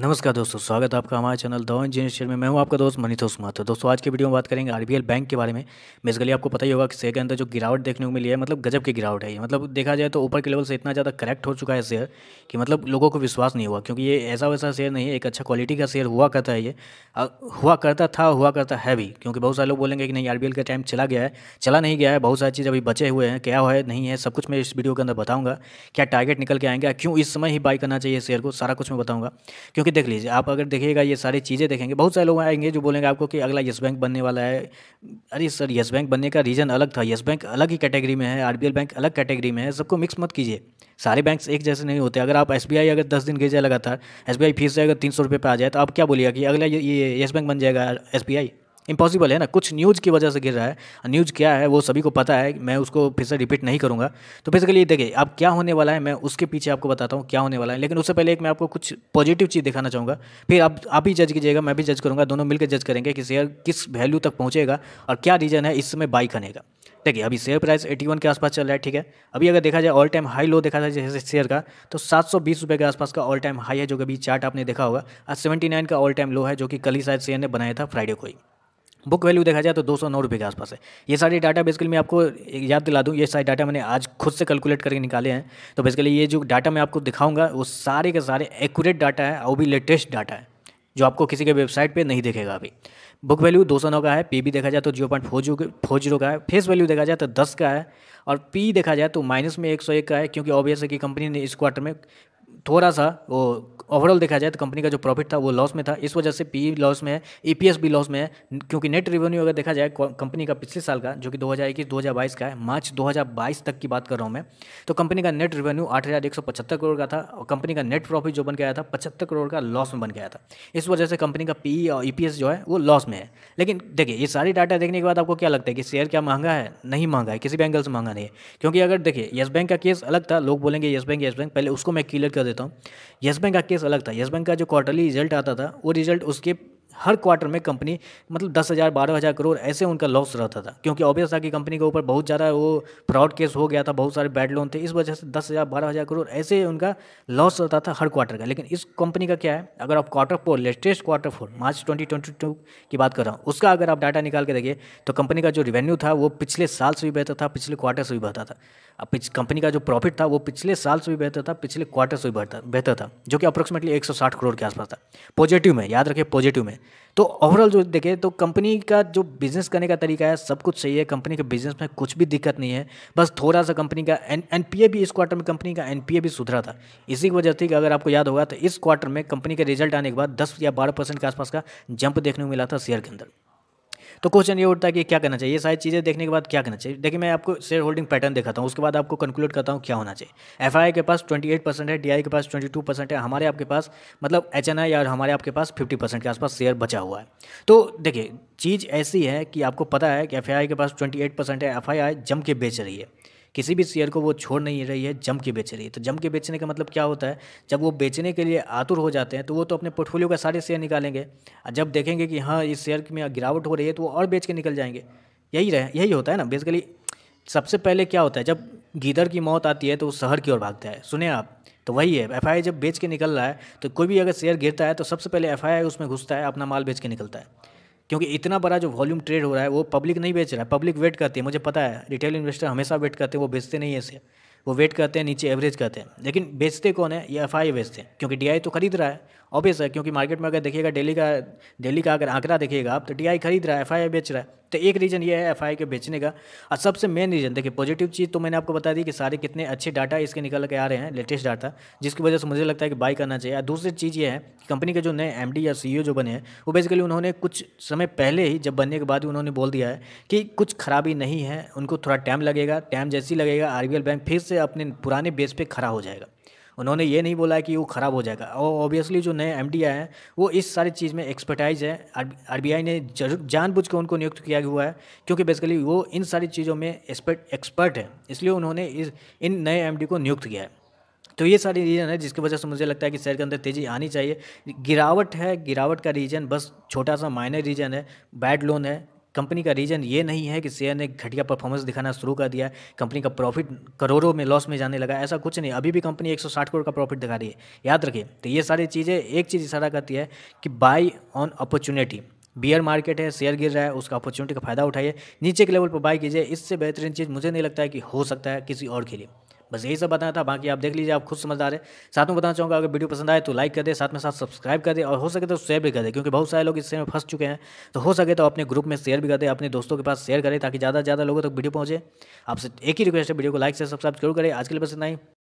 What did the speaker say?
नमस्कार दोस्तों स्वागत है आपका हमारे चैनल दवा इंजीनियर शेयर में मैं हूं आपका दोस्त मनीतोष माथो दोस्तों आज की वीडियो में बात करेंगे आरबीएल बैंक के बारे में बेसिकली आपको पता ही होगा कि शेयर के अंदर जो गिरावट देखने को मिली है मतलब गजब की गिरावट है ये मतलब देखा जाए तो ऊपर के लेवल से इतना ज़्यादा करेक्ट हो चुका है शेयर कि मतलब लोगों को विश्वास नहीं हुआ क्योंकि ये ऐसा वैसा शेयर नहीं है एक अच्छा क्वालिटी का शेयर हुआ करता है ये हुआ करता था हुआ करता है भी क्योंकि बहुत सारे लोग बोलेंगे कि नहीं आर का टाइम चला गया है चला नहीं गया है बहुत सारी चीज़ अभी बचे हुए हैं क्या है नहीं है सब कुछ मैं इस वीडियो के अंदर बताऊँगा क्या टारगेट निकल के आएंगे क्यों इस समय ही बाई करना चाहिए शेयर को सारा कुछ मैं बताऊँगा क्योंकि देख लीजिए आप अगर देखिएगा ये सारी चीज़ें देखेंगे बहुत सारे लोग आएंगे जो बोलेंगे आपको कि अगला येस बैंक बनने वाला है अरे सर येस बैंक बनने का रीज़न अलग था येस बैंक अलग ही कैटेगरी में है आर बैंक अलग कैटेगरी में है सबको मिक्स मत कीजिए सारे बैंक एक जैसे नहीं होते अगर आप एस अगर दस दिन गिर जाए लगातार एस बी आई फीस अगर तीन सौ रुपये आ जाए तो आप क्या बोलिएगा कि अगला ये येस बैंक बन जाएगा एस इम्पॉसिबल है ना कुछ न्यूज़ की वजह से गिर रहा है न्यूज़ क्या है वो सभी को पता है मैं उसको फिर से रिपीट नहीं करूँगा तो बेसिकली देखिए अब क्या होने वाला है मैं उसके पीछे आपको बताता हूँ क्या होने वाला है लेकिन उससे पहले एक मैं आपको कुछ पॉजिटिव चीज़ दिखाना चाहूँगा फिर आप आप ही जज कीजिएगा मैं भी जज करूँगा दोनों मिलकर जज करेंगे कि शेयर किस वैल्यू तक पहुँचेगा और क्या रीज़न है इस समय बाई खाने का देखिए अभी शेयर प्राइस 81 के आसपास चल रहा है ठीक है अभी अगर देखा जाए ऑल टाइम हाई लो देखा जाए जैसे शेयर का तो सात सौ बीस रुपये के आसपास का ऑल टाइम हाई है जो कि अभी चार्ट आपने देखा होगा और सेवेंटी नाइन का ऑल टाइम लो है जो कि कल ही शायद शेयर ने बनाया था फ्राइडे को ही बुक वैल्यू देखा जाए तो दो सौ नौ रुपये के आसपास है ये सारे डाटा बेसिकली मैं आपको याद दिला दूँ ये सारे डाटा मैंने आज खुद से कैलकुलेट करके निकाले हैं तो बेसिकली ये जो डाटा मैं आपको दिखाऊंगा वो सारे के सारे एक्यूरेट डाटा है और भी लेटेस्ट डाटा है जो आपको किसी के वेबसाइट पर नहीं देखेगा अभी बुक वैल्यू दो सौ नौ का है पी देखा जाए तो zero point four zero four zero का है फेस वैल्यू देखा जाए तो दस का है और पी देखा जाए तो माइनस में एक सौ एक का है क्योंकि ऑब्वियस है कि कंपनी ने इस क्वार्टर में थोड़ा सा वो ओवरऑल देखा जाए तो कंपनी का जो प्रॉफिट था वो लॉस में था इस वजह से पी लॉस e में है ई e भी लॉस में है क्योंकि नेट रेवेन्यू अगर देखा जाए कंपनी का पिछले साल का जो कि 2021 2022 का है मार्च 2022 तक की बात कर रहा हूँ मैं तो कंपनी का नेट रेवेन्यू आठ करोड़ का था और कंपनी का नेट प्रॉफिट जो बन गया था पचहत्तर करोड़ का लॉस में बन गया था इस वजह से कंपनी का पी e और ई जो है वो लॉस में है लेकिन देखिए ये सारी डाटा देखने के बाद आपको क्या लगता है कि शेयर क्या महंगा है नहीं महंगा है किसी भी एंगल से महंगा नहीं है क्योंकि अगर देखिए येस बैंक का केस अलग था लोग बोलेंगे येस बैंक येस बैंक पहले उसको मैं क्लियर कर देता हूँ येस बैंक का केस अलग था येस बैंक का जो क्वार्टरली रिजल्ट आता था वो रिजल्ट उसके हर क्वार्टर में कंपनी मतलब दस हज़ार बारह हज़ार करोड़ ऐसे उनका लॉस रहता था क्योंकि ऑब्वियस था कि कंपनी के ऊपर बहुत ज़्यादा वो फ्रॉड केस हो गया था बहुत सारे बैड लोन थे इस वजह से दस हज़ार बारह हज़ार करोड़ ऐसे उनका लॉस रहता था हर क्वार्टर का लेकिन इस कंपनी का क्या है अगर आप quarter four latest quarter four March twenty twenty two की बात कर रहा हूँ उसका अगर आप डाटा निकाल के देखिए तो कंपनी का जो रिवेन्यू था वो पिछले साल से भी बेहतर था पिछले क्वार्टर से भी बेहतर था अब कंपनी का जो प्रॉफिट था वो पिछले साल से भी बेहतर था पिछले क्वार्टर से भी बेहतर था जो कि अप्रोक्सीमेटली एक करोड़ के आसपास था पॉजिटिव में याद रखिए पॉजिटिव में तो ओवरऑल जो देखें तो कंपनी का जो बिज़नेस करने का तरीका है सब कुछ सही है कंपनी के बिज़नेस में कुछ भी दिक्कत नहीं है बस थोड़ा सा कंपनी का एन एन भी इस क्वार्टर में कंपनी का एन भी सुधरा था इसी की वजह से अगर आपको याद होगा तो इस क्वार्टर में कंपनी के रिजल्ट आने के बाद दस या बारह परसेंट के आसपास का जंप देखने को मिला था शेयर के अंदर तो क्वेश्चन ये उठता है कि क्या करना चाहिए ये सारी चीज़ें देखने के बाद क्या करना चाहिए देखिए मैं आपको शेयर होल्डिंग पैटर्न दिखाता हूँ उसके बाद आपको कंक्लूड करता हूँ क्या होना चाहिए एफ के पास ट्वेंटी है डी के पास ट्वेंटी है हमारे आपके पास मतलब एच और हमारे आपके पास फिफ्टी के आसपास शेयर बचा हुआ है तो देखिए चीज़ ऐसी है कि आपको पता है कि एफ के पास ट्वेंटी है एफ जम के बेच रही है किसी भी शेयर को वो छोड़ नहीं रही है जम के बेच रही है तो जम के बेचने का मतलब क्या होता है जब वो बेचने के लिए आतुर हो जाते हैं तो वो तो अपने पोर्टफोलियो का सारे शेयर निकालेंगे और जब देखेंगे कि हाँ इस शेयर में गिरावट हो रही है तो वो और बेच के निकल जाएंगे यही रह यही होता है ना बेसिकली सबसे पहले क्या होता है जब गीदर की मौत आती है तो वो शहर की ओर भागता है सुने आप तो वही है एफ जब बेच के निकल रहा है तो कोई भी अगर शेयर गिरता है तो सबसे पहले एफ उसमें घुसता है अपना माल बेच के निकलता है क्योंकि इतना बड़ा जो वॉल्यूम ट्रेड हो रहा है वो पब्लिक नहीं बेच रहा है पब्लिक वेट करती है मुझे पता है रिटेल इन्वेस्टर हमेशा वेट करते हैं वो बेचते नहीं है इसे वो वेट करते हैं नीचे एवरेज करते हैं लेकिन बेचते कौन है ये एफ बेचते हैं क्योंकि डी तो खरीद रहा है ऑब्वियस है क्योंकि मार्केट में अगर देखिएगा डेली का डेली का अगर आंकड़ा देखिएगा आप तो डी खरीद रहा है एफ बेच रहा है तो एक रीज़न ये है एफ के बेचने का और सबसे मेन रीज़न देखिए पॉजिटिव चीज़ तो मैंने आपको बता दी कि सारे कितने अच्छे डाटा इसके निकल के आ रहे हैं लेटेस्ट डाटा जिसकी वजह से मुझे लगता है कि बाई करना चाहिए और दूसरी चीज़ ये है कि कंपनी के जो नए एम या सी e जो बने हैं वो बेसिकली उन्होंने कुछ समय पहले ही जब बनने के बाद उन्होंने बोल दिया है कि कुछ खराबी नहीं है उनको थोड़ा टाइम लगेगा टाइम जैसी लगेगा आर बैंक फिर से अपने पुराने बेस पर खड़ा हो जाएगा उन्होंने ये नहीं बोला कि वो ख़राब हो जाएगा और ऑब्वियसली जो नए एम डी आए हैं वो इस सारी चीज़ में एक्सपर्टाइज है आर बी आई ने जानबूझ के उनको नियुक्त किया हुआ है क्योंकि बेसिकली वो इन सारी चीज़ों में एक्सपर्ट एक्सपर्ट है इसलिए उन्होंने इस इन नए एम डी को नियुक्त किया है तो ये सारी रीज़न है जिसकी वजह से मुझे लगता है कि शेयर के अंदर तेज़ी आनी चाहिए गिरावट है गिरावट का रीज़न बस छोटा सा माइनर रीज़न है बैड लोन है कंपनी का रीज़न ये नहीं है कि शेयर ने घटिया परफॉर्मेंस दिखाना शुरू कर दिया कंपनी का प्रॉफिट करोड़ों में लॉस में जाने लगा ऐसा कुछ नहीं अभी भी कंपनी 160 करोड़ का प्रॉफिट दिखा रही है याद रखिए तो ये सारी चीज़ें एक चीज़ इशारा करती है कि buy on opportunity bear market है शेयर गिर रहा है उसका अपॉर्चुनिटी का फ़ायदा उठाइए नीचे के लेवल पर बाई कीजिए इससे बेहतरीन चीज़ मुझे नहीं लगता है कि हो सकता है किसी और के लिए बस यही सब बताया था बाकी आप देख लीजिए आप खुद समझदार है साथ में बताना चाहूँगा अगर वीडियो पसंद आए तो लाइक कर दे साथ में साथ सब्सक्राइब कर दे और हो सके तो शेयर भी कर दे क्योंकि बहुत सारे लोग इससे में फंस चुके हैं तो हो सके तो अपने ग्रुप में शेयर भी कर दे अपने दोस्तों के पास शेयर करें ताकि ज़्यादा से ज़्यादा लोगों तक वीडियो पहुँचे आपसे एक ही रिक्वेस्ट है वीडियो को लाइक से सब्सक्राइब जरूर करें आज के लिए बस इतना ही